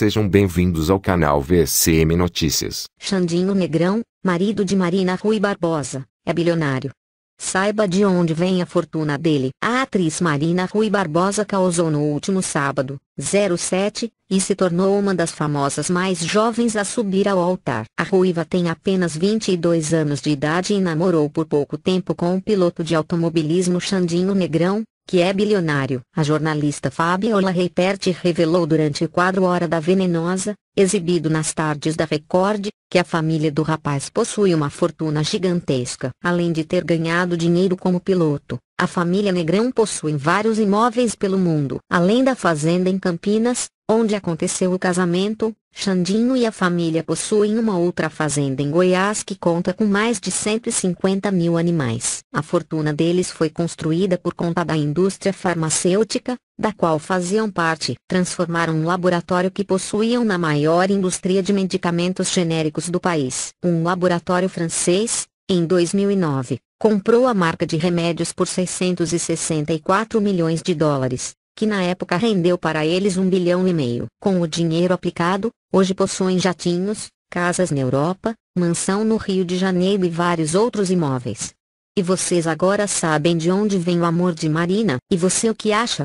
Sejam bem-vindos ao canal VCM Notícias. Xandinho Negrão, marido de Marina Rui Barbosa, é bilionário. Saiba de onde vem a fortuna dele. A atriz Marina Rui Barbosa causou no último sábado, 07, e se tornou uma das famosas mais jovens a subir ao altar. A ruiva tem apenas 22 anos de idade e namorou por pouco tempo com o piloto de automobilismo Xandinho Negrão, que é bilionário. A jornalista Fabiola Reiperti revelou durante o quadro Hora da Venenosa, exibido nas tardes da Record, que a família do rapaz possui uma fortuna gigantesca. Além de ter ganhado dinheiro como piloto, a família Negrão possui vários imóveis pelo mundo. Além da fazenda em Campinas, onde aconteceu o casamento, Xandinho e a família possuem uma outra fazenda em Goiás que conta com mais de 150 mil animais. A fortuna deles foi construída por conta da indústria farmacêutica, da qual faziam parte, transformaram um laboratório que possuíam na maior indústria de medicamentos genéricos do país. Um laboratório francês, em 2009, comprou a marca de remédios por 664 milhões de dólares, que na época rendeu para eles um bilhão e meio. Com o dinheiro aplicado, hoje possuem jatinhos, casas na Europa, mansão no Rio de Janeiro e vários outros imóveis. E vocês agora sabem de onde vem o amor de Marina, e você o que acha?